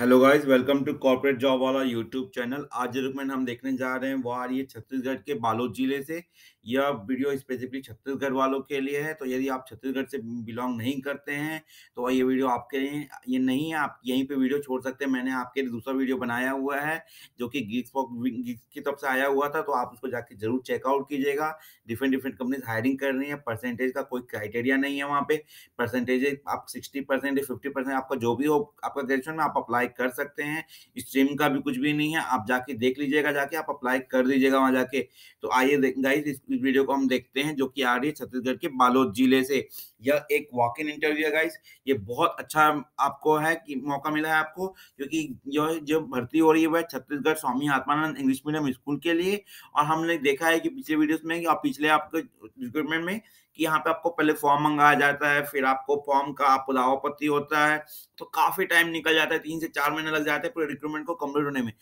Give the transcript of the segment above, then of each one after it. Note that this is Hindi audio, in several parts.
hello guys welcome to corporate job वाला यूट्यूब चैनल आज जो हम देखने जा रहे हैं वो आ रही है छत्तीसगढ़ के बालोद जिले से यह वीडियो स्पेसिफिकली छत्तीसगढ़ वालों के लिए है तो यदि आप छत्तीसगढ़ से बिलोंग नहीं करते हैं तो ये वीडियो आपके लिए ये नहीं है आप यहीं पे वीडियो छोड़ सकते हैं मैंने आपके लिए दूसरा वीडियो बनाया हुआ है जो कि गिग्स गिग्स की तरफ से आया हुआ था तो आप उसको जाके जरूर चेकआउट कीजिएगा डिफरेंट डिफरेंट कंपनीज हायरिंग कर रही है परसेंटेज का कोई क्राइटेरिया नहीं है वहाँ पे परसेंटेज आप सिक्सटी परसेंट फिफ्टी परसेंट आपका जो भी हो आपका ग्रेजुएशन में आप अप्लाई अप्लाई कर सकते हैं स्ट्रीम का भी कुछ भी नहीं है आप जाके देख लीजिएगा जाके आप अप्लाई कर दीजिएगा वहां जाके तो आइए गाइज इस वीडियो को हम देखते हैं जो कि आ रही है छत्तीसगढ़ के बालोद जिले से यह एक वॉक इन इंटरव्यू है गाइस ये बहुत अच्छा आपको है कि मौका मिला है आपको क्योंकि यह जो भर्ती हो रही है वह Chhattisgarh Swami Atmanand English medium school के लिए और हमने देखा है कि पिछले वीडियोस में और पिछले आपके रिक्रूटमेंट में कि यहाँ पे आपको पहले फॉर्म मंगाया जाता है फिर आपको फॉर्म का पुलावापत्ति होता है तो काफी टाइम निकल जाता है तीन से चार महीने लग जाते हैं पूरे रिक्रूटमेंट को कंप्लीट होने में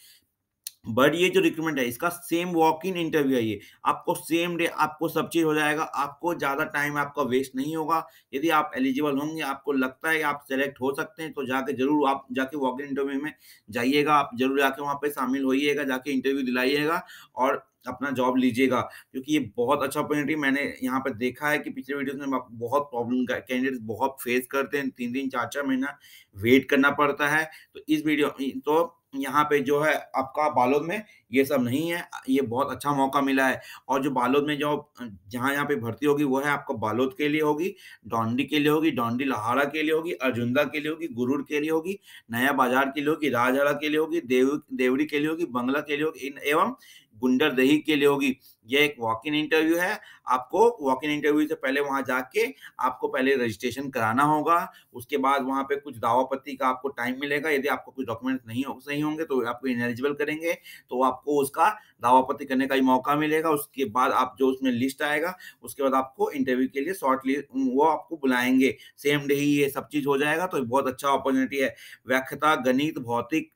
बट ये जो रिक्रूटमेंट है इसका सेम वॉक इन इंटरव्यू है ये आपको सेम डे आपको सब चीज हो जाएगा आपको ज्यादा टाइम आपका वेस्ट नहीं होगा यदि आप एलिजिबल होंगे आपको लगता है आप सेलेक्ट हो सकते हैं तो जाके जरूर आप जाके वॉक इन इंटरव्यू में जाइएगा आप जरूर जाके वहाँ पे शामिल होइएगा जाके इंटरव्यू दिलाइएगा और अपना जॉब लीजिएगा क्योंकि ये बहुत अच्छा अपॉर्चुनिटी मैंने यहाँ पर देखा है कि पिछले वीडियोस में बहुत प्रॉब्लम कैंडिडेट्स बहुत फेस करते हैं तीन दिन चार चार महीना वेट करना पड़ता है तो इस वीडियो तो यहाँ पे जो है आपका बालोद में ये सब नहीं है ये बहुत अच्छा मौका मिला है और जो बालोद में जो जहाँ यहाँ पे भर्ती होगी वो है आपका बालोद के लिए होगी डोंडी के लिए होगी डोंडी लहाड़ा के लिए होगी अर्जुंदा के लिए होगी गुरुड़ के लिए होगी नया बाजार के लिए होगी राजहरा के लिए होगी देव देवड़ी के लिए होगी बंगला के लिए होगी एवं गुंडर दही के लिए होगी ये एक वॉक इन इंटरव्यू है आपको वॉक इन इंटरव्यू से पहले वहां जाके आपको पहले रजिस्ट्रेशन कराना होगा उसके बाद वहां पे कुछ दावापत्ती का आपको टाइम मिलेगा यदि आपको कुछ डॉक्यूमेंट नहीं हो, सही होंगे तो आपको इनएलिजिबल करेंगे तो आपको उसका दावापत्ती करने का ही मौका मिलेगा उसके बाद आप जो उसमें लिस्ट आएगा उसके बाद आपको इंटरव्यू के लिए शॉर्ट लिस्ट वो आपको बुलाएंगे सेम डे ही ये सब चीज हो जाएगा तो बहुत अच्छा अपॉर्चुनिटी है व्याख्यता गणित भौतिक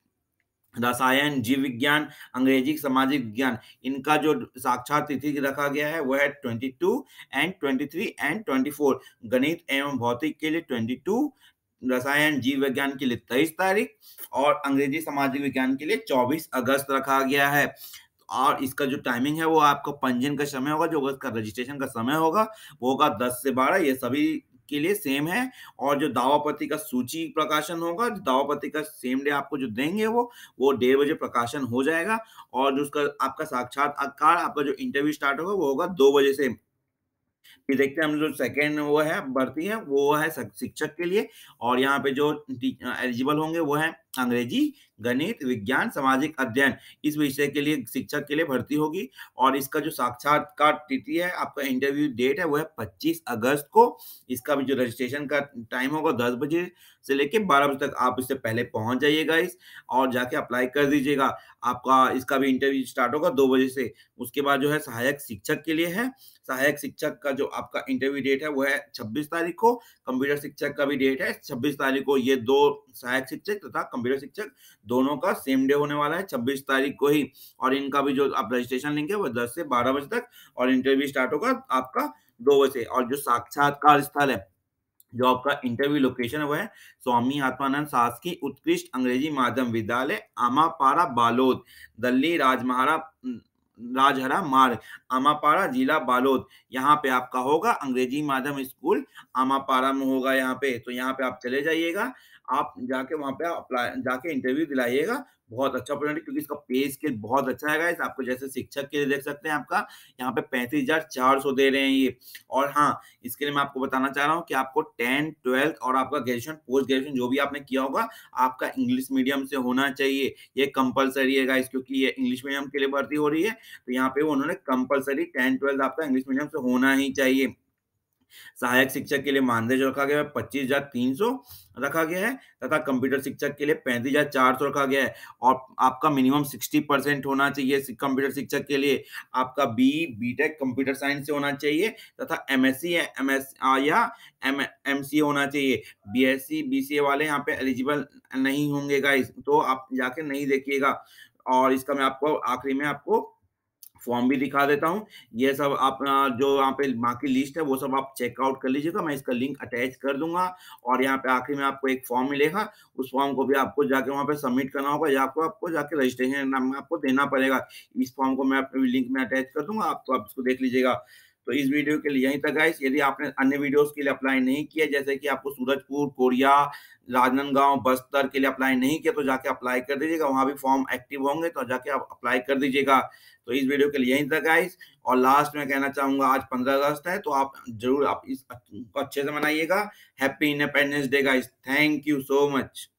रसायन जीव विज्ञान अंग्रेजी सामाजिक विज्ञान इनका जो साक्षात तिथि रखा गया है वह है twenty two and twenty three and twenty four गणित एवं भौतिक के लिए ट्वेंटी टू रसायन जीव विज्ञान के लिए तेईस तारीख और अंग्रेजी सामाजिक विज्ञान के लिए चौबीस अगस्त रखा गया है और इसका जो टाइमिंग है वो आपको पंजीयन का समय होगा जो उसका रजिस्ट्रेशन का समय होगा वो होगा दस से बारह ये सभी के लिए सेम है और जो दावापति का सूची प्रकाशन होगा पत्र का सेम डे आपको जो देंगे वो वो डेढ़ बजे प्रकाशन हो जाएगा और जो उसका आपका आकार आपका जो इंटरव्यू स्टार्ट होगा वो होगा दो बजे से फिर देखते हैं हम जो सेकेंड वो है भर्ती है वो है शिक्षक के लिए और यहाँ पे जो एलिजिबल होंगे वो है अंग्रेजी गणित विज्ञान सामाजिक अध्ययन इस विषय के लिए शिक्षक के लिए भर्ती होगी और इसका जो साक्षात्कार तिथि है आपका इंटरव्यू डेट है वो है 25 अगस्त को इसका भी जो रजिस्ट्रेशन का टाइम होगा दस बजे से लेके बारह बजे तक आप इससे पहले पहुंच जाइएगा इस और जाके अप्लाई कर दीजिएगा आपका इसका भी इंटरव्यू स्टार्ट होगा दो बजे से उसके बाद जो है सहायक शिक्षक के लिए है सहायक शिक्षक का जो आपका इंटरव्यू डेट है वो है छब्बीस तारीख को कंप्यूटर शिक्षक का भी डेट है छब्बीस तारीख को ये दो सहायक शिक्षक तथा गंभीर शिक्षक दोनों का सेम डे होने वाला है छब्बीस तारीख को ही और इनका भी जो आप रजिस्ट्रेशन लिंक है वो दस से बारह बजे तक और इंटरव्यू स्टार्ट होगा आपका दो बजे और जो साक्षात्कार स्थल है जो आपका इंटरव्यू लोकेशन है वह है स्वामी आत्मानंद शासकीय उत्कृष्ट अंग्रेजी माध्यम विद्यालय अमापारा बालोद दिल्ली राजमहारा राजहरा मार्ग अमापारा जिला बालोद यहाँ पे आपका होगा अंग्रेजी माध्यम स्कूल आमापारा में होगा यहाँ पे तो यहाँ पे आप चले जाइएगा आप जाके वहाँ पे अप्लाई जाके इंटरव्यू दिलाइएगा बहुत अच्छा अपॉर्चुनिटी क्योंकि इसका पे स्केल बहुत अच्छा है इस आपको जैसे शिक्षक के लिए देख सकते हैं आपका यहाँ पे पैंतीस हजार चार सौ दे रहे हैं ये और हाँ इसके लिए मैं आपको बताना चाह रहा हूँ कि आपको टेंथ ट्वेल्थ और आपका ग्रेजुएशन पोस्ट ग्रेजुएशन जो भी आपने किया होगा आपका इंग्लिश मीडियम से होना चाहिए ये कंपलसरी है इस क्योंकि ये इंग्लिश मीडियम के लिए भर्ती हो रही है तो यहाँ पे उन्होंने कंपलसरी टेंथ ट्वेल्थ आपका इंग्लिश मीडियम से होना ही चाहिए सहायक शिक्षक के लिए मानदेय जो रखा गया है पच्चीस हजार तीन सौ रखा गया है तथा कंप्यूटर शिक्षक के लिए पैंतीस हजार चार सौ रखा गया है और आपका मिनिमम सिक्सटी परसेंट होना चाहिए कंप्यूटर शिक्षक के लिए आपका B B tech computer science से होना चाहिए तथा M S C M S या एम एम सी होना चाहिए B S C B C A वाले यहाँ पे एलिजिबल नहीं होंगे गाइस तो आप जाके नहीं देखिएगा और इसका मैं आपको आखिरी में आपको फॉर्म भी दिखा देता हूँ ये सब आप जो यहाँ पे बाकी लिस्ट है वो सब आप चेकआउट कर लीजिएगा मैं इसका लिंक अटैच कर दूंगा और यहाँ पे आखिर में आपको एक फॉर्म मिलेगा उस फॉर्म को भी आपको जाके वहाँ पे सबमिट करना होगा या आपको आपको जाके रजिस्ट्रेशन आपको देना पड़ेगा इस फॉर्म को मैं अपने लिंक में अटैच कर दूंगा तो आप इसको देख लीजिएगा तो इस वीडियो के लिए यहीं तक है यदि आपने अन्य वीडियोस के लिए अप्लाई नहीं किया जैसे कि आपको सूरजपुर कोरिया राजनांदगांव बस्तर के लिए अप्लाई नहीं किया तो जाके अप्लाई कर दीजिएगा वहां भी फॉर्म एक्टिव होंगे तो जाके आप अप्लाई कर दीजिएगा तो इस वीडियो के लिए यहीं तक है और लास्ट में कहना चाहूंगा आज पंद्रह अगस्त है तो आप जरूर आप इस अच्छे से मनाइएगा happy independence day guys thank you so much